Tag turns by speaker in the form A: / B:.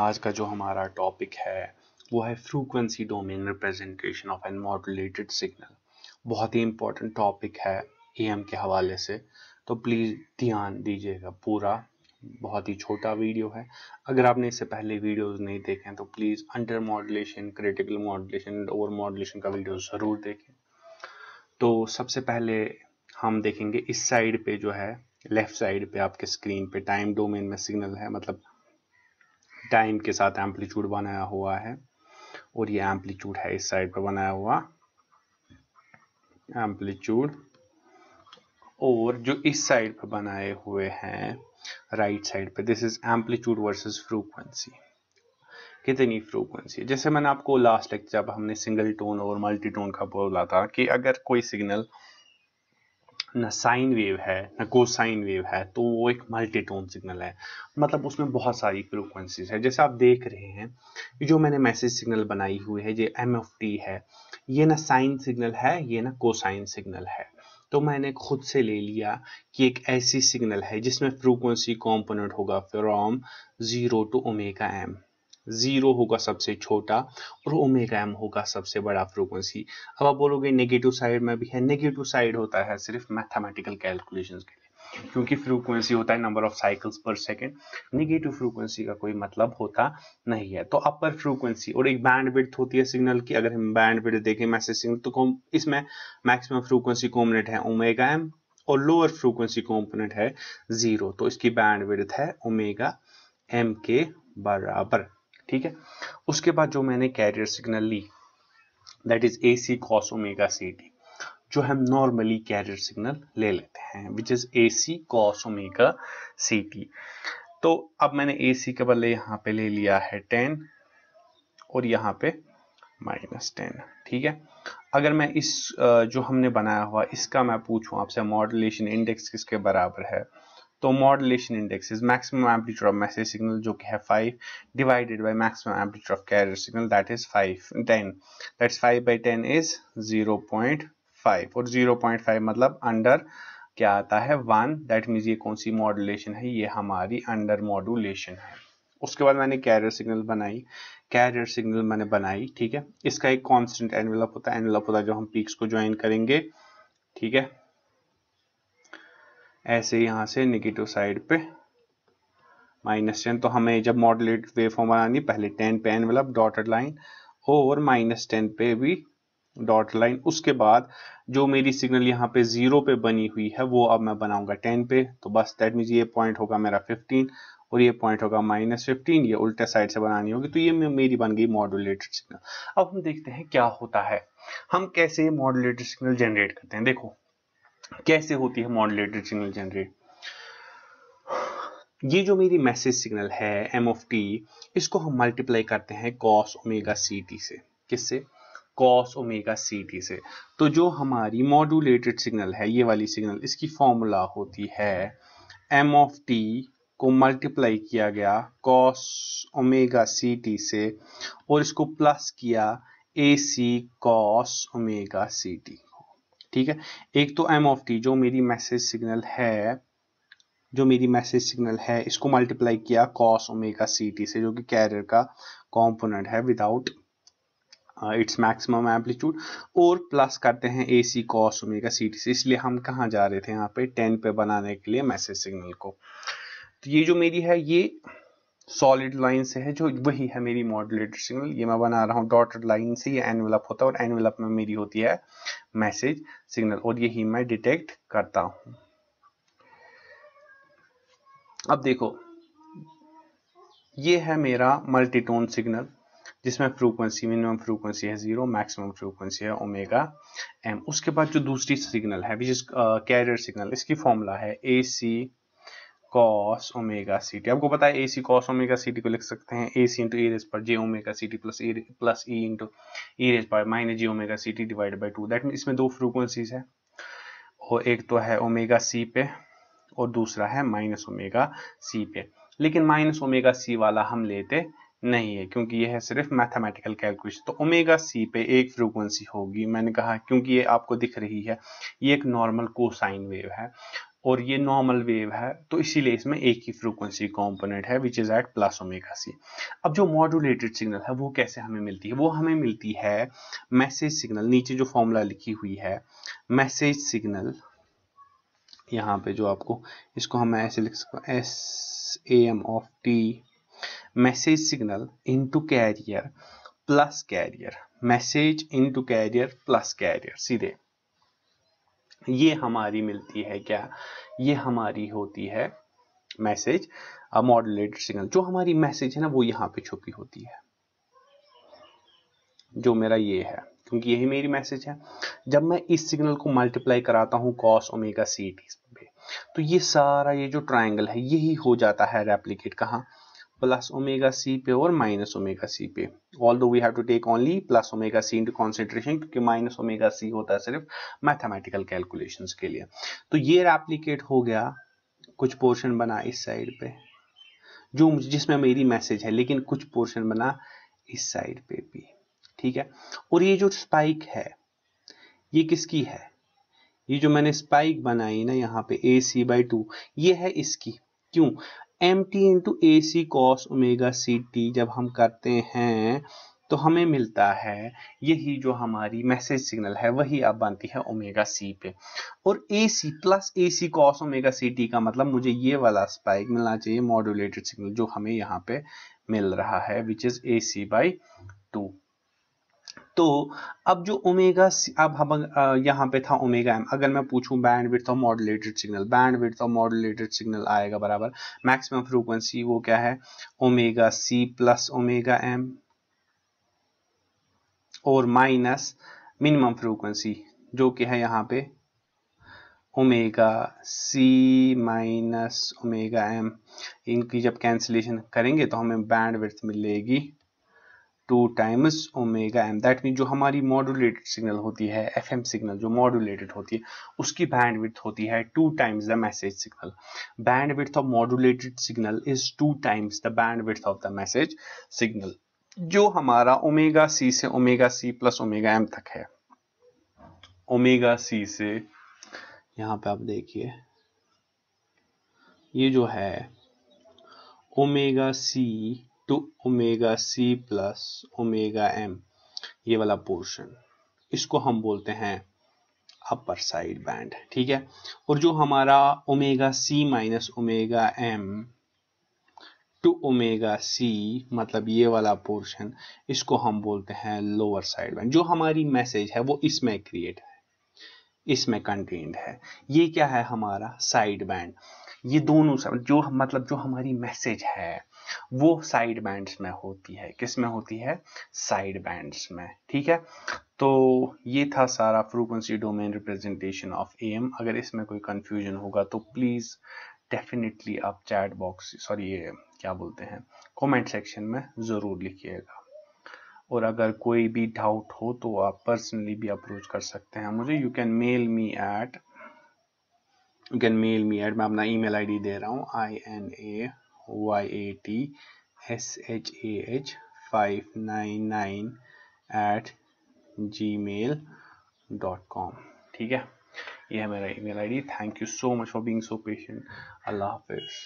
A: आज का जो हमारा टॉपिक है वो है frequency domain representation of an modulated signal बहुत ही इम्पोर्टेंट टॉपिक है एम के हवाले से तो प्लीज़ ध्यान दीजिएगा पूरा बहुत ही छोटा वीडियो है अगर आपने इससे पहले वीडियोस नहीं देखे हैं तो please under modulation critical modulation over modulation का वीडियो ज़रूर देखें तो सबसे पहले हम देखेंगे इस साइड पे जो है लेफ़्ट साइड पे आपके स्क्रीन पे टाइम डोमेन में सिग्नल है मतलब टाइम के साथ एम्पलीट्यूड बनाया हुआ है और ये एम्पलीट्यूड है इस साइड पर बनाया हुआ एम्पलीट्यूड और जो इस साइड पर बनाए हुए हैं राइट साइड पर this is amplitude versus frequency कितनी फ्रीक्वेंसी है जैसे मैंने आपको लास्ट लेक्चर जब हमने सिंगल टोन और मल्टी टोन का बोला था कि अगर कोई सिग्नल ना साइन वेव है ना कोसाइन वेव है तो वो एक मल्टीटोन सिग्नल है मतलब उसमें बहुत सारी फ्रिक्वेंसीज है जैसे आप देख रहे हैं जो मैंने मैसेज सिग्नल बनाई हुई है ये एम एफ टी है ये ना साइन सिग्नल है ये ना कोसाइन सिग्नल है तो मैंने खुद से ले लिया कि एक ऐसी सिग्नल है जिसमें फ्रीक्वेंसी कंपोनेंट होगा from zero to omega M zero होगा सबसे छोटा और ओमेगा एम होगा सबसे बड़ा फ्रीक्वेंसी अब आप बोलोगे नेगेटिव साइड में भी है नेगेटिव साइड होता है सिर्फ मैथमेटिकल कैलकुलेशन के लिए क्योंकि फ्रीक्वेंसी होता है number of cycles per second negative frequency का कोई मतलब होता नहीं है तो अपर फ्रीक्वेंसी और एक बैंड विड्थ होती है सिग्नल की अगर हम बैंड विड्थ देखें मैसेज सिग्नल तो इसमें मैक्सिमम फ्रीक्वेंसी कॉम्पोनेंट है ओमेगा एम और लोअर फ्रीक्वेंसी कॉम्पोनेंट है जीरो तो इसकी बैंड है ओमेगा एम के बराबर ठीक है उसके बाद जो मैंने कैरियर सिग्नल ली that is A C cos omega C T जो हम नॉर्मली कैरियर सिग्नल ले लेते हैं which is A C cos omega C T तो अब मैंने ए सी के बदले यहाँ पे ले लिया है टेन और यहाँ पे माइनस टेन ठीक है अगर मैं इस जो हमने बनाया हुआ इसका मैं पूछूं आपसे मॉडुलेशन इंडेक्स किसके बराबर है तो modulation index is maximum amplitude of message signal जो कि है five divided by maximum amplitude of carrier signal that is five ten that's five by ten is zero point five और जीरो पॉइंट फाइव मतलब under क्या आता है one that means ये कौन सी मॉडुलेशन है ये हमारी अंडर मॉडुलेशन है उसके बाद मैंने कैरियर सिग्नल बनाई कैरियर सिग्नल मैंने बनाई ठीक है इसका एक कांस्टेंट एनवेलप होता है एनवेलप होता है जो हम पीक्स को ज्वाइन करेंगे ठीक है ऐसे यहाँ से निगेटिव साइड पे माइनस टेन तो हमें जब मॉडलेट वेव फॉर्म बनानी पहले टेन पे एनवेलप डॉटेड लाइन और माइनस टेन पे भी डॉट लाइन उसके बाद जो मेरी सिग्नल यहाँ पे जीरो पे बनी हुई है वो अब मैं बनाऊंगा टेन पे तो बस दैट मीन ये पॉइंट होगा मेरा फिफ्टीन और ये पॉइंट होगा माइनस फिफ्टीन ये उल्टे साइड से बनानी होगी तो ये मेरी बन गई मॉडुलेटेड सिग्नल अब हम देखते हैं क्या होता है हम कैसे मॉडुलेटेड सिग्नल जनरेट करते हैं देखो कैसे होती है मॉडलेटेड सिग्नल जनरेट ये जो मेरी मैसेज सिग्नल है एम ऑफ टी इसको हम मल्टीप्लाई करते हैं कॉस ओमेगा सी टी से किससे कॉस ओमेगा सी टी से तो जो हमारी मॉडुलेटेड सिग्नल है ये वाली सिग्नल इसकी फॉर्मूला होती है एम ऑफ टी को मल्टीप्लाई किया गया कॉस ओमेगा सी टी से और इसको प्लस किया A C cos omega C T ठीक है एक तो एम ऑफ टी जो मेरी मैसेज सिग्नल है जो मेरी मैसेज सिग्नल है इसको मल्टीप्लाई किया कॉस ओमेगा सी टी से जो कि कैरियर का कॉम्पोनेंट है विदाउट इट्स मैक्सिमम एम्पलीट्यूड और प्लस करते हैं A C cos omega C T से इसलिए हम कहाँ जा रहे थे यहाँ पे टेन पे बनाने के लिए मैसेज सिग्नल को तो ये जो मेरी है ये सॉलिड लाइन से है जो वही है मेरी मॉड्यूलेटर सिग्नल ये मैं बना रहा हूँ डॉटेड लाइन से ये एनवेलप होता है और एनवेलप में मेरी होती है मैसेज सिग्नल और यही मैं डिटेक्ट करता हूं अब देखो ये है मेरा मल्टीटोन सिग्नल जिसमें फ्रीक्वेंसी मिनिमम फ्रीक्वेंसी है जीरो मैक्सिमम फ्रीक्वेंसी है ओमेगा एम उसके बाद जो दूसरी सिग्नल है विच इज कैरियर सिग्नल इसकी फॉर्मूला है A C cos omega C T आपको पता है A C cos omega C T को लिख सकते हैं A C into E raise power J omega C T plus A plus E into E raise power minus J omega C T divide by two that mean इसमें दो frequencies है और एक तो है ओमेगा सी पे और दूसरा है माइनस ओमेगा सी पे लेकिन माइनस ओमेगा सी वाला हम लेते नहीं है क्योंकि यह है सिर्फ मैथमेटिकल कैलकुलेशन तो ओमेगा सी पे एक फ्रीक्वेंसी होगी मैंने कहा क्योंकि ये आपको दिख रही है ये एक नॉर्मल कोसाइन वेव है और ये नॉर्मल वेव है तो इसीलिए इसमें एक ही फ्रीक्वेंसी कंपोनेंट है which is at plus omega C अब जो मॉड्यूलेटेड सिग्नल है वो कैसे हमें मिलती है वो हमें मिलती है मैसेज सिग्नल नीचे जो फॉर्मूला लिखी हुई है मैसेज सिग्नल यहाँ पे जो आपको इसको हम ऐसे लिख सकते हैं as A M of T message signal to carrier plus carrier message to carrier plus carrier सीधे ये हमारी मिलती है क्या ये हमारी होती है मैसेज मॉडुलेटेड सिग्नल जो हमारी मैसेज है ना वो यहाँ पे छुपी होती है जो मेरा ये है क्योंकि यही मेरी मैसेज है जब मैं इस सिग्नल को मल्टीप्लाई कराता हूँ कॉस ओमेगा सी टी पे तो ये सारा ये जो ट्रायंगल है यही हो जाता है रेप्लीकेट कहाँ plus omega c पे और minus omega c पे although we have to take only plus omega c into consideration क्योंकि minus omega c होता है सिर्फ mathematical calculations के लिए तो ये replicate हो गया कुछ portion बना इस side पे जो जिसमें मेरी मैसेज है लेकिन कुछ पोर्शन बना इस साइड पे भी ठीक है और ये जो स्पाइक है ये किसकी है ये जो मैंने स्पाइक बनाई ना यहाँ पे ए सी बाई टू ये है इसकी क्यों M T into A C cos omega C T जब हम करते हैं तो हमें मिलता है यही जो हमारी मैसेज सिग्नल है वही अब बनती है ओमेगा सी पे और A C plus A C cos omega C T का मतलब मुझे ये वाला स्पाइक मिलना चाहिए मॉड्यूलेटेड सिग्नल जो हमें यहाँ पे मिल रहा है which is A C by two तो अब जो ओमेगा अब हम यहाँ पे था ओमेगा एम अगर मैं पूछूं bandwidth of modulated signal bandwidth of modulated signal आएगा बराबर मैक्सिमम फ्रीक्वेंसी वो क्या है omega C plus omega M और माइनस मिनिमम फ्रीक्वेंसी जो कि है यहाँ पे omega C minus omega M इनकी जब कैंसिलेशन करेंगे तो हमें बैंड विथ मिलेगी two times omega M that mean जो हमारी मॉड्यूलेटेड सिग्नल होती है एफ एम सिग्नल जो मॉड्यूलेटेड होती है उसकी बैंड विथ होती है two times the message signal bandwidth of modulated signal is two times the bandwidth of the message signal जो हमारा ओमेगा सी से omega C plus omega M तक है ओमेगा सी से यहां पे आप देखिए ये जो है omega C to omega C plus omega M ये वाला पोर्शन इसको हम बोलते हैं अपर साइड बैंड ठीक है और जो हमारा omega C minus omega M to omega C मतलब ये वाला पोर्शन इसको हम बोलते हैं लोअर साइड बैंड जो हमारी मैसेज है वो इसमें क्रिएट है इसमें कंटेंड है ये क्या है हमारा साइड बैंड ये दोनों जो मतलब जो हमारी मैसेज है वो साइड बैंड्स में होती है किस में होती है साइड बैंड्स में ठीक है तो ये था सारा frequency domain representation of M अगर इसमें कोई कंफ्यूजन होगा तो प्लीज़ डेफिनेटली आप चैट बॉक्स सॉरी ये क्या बोलते हैं कमेंट सेक्शन में ज़रूर लिखिएगा और अगर कोई भी डाउट हो तो आप पर्सनली भी अप्रोच कर सकते हैं मुझे you can mail me at you can mail me at मैं अपना ईमेल आईडी दे रहा हूँ I N A YAT SHAH 599 at gmail dot com ठीक है ये है मेरा email ID thank you so much for being so patient अल्लाह हाफिज़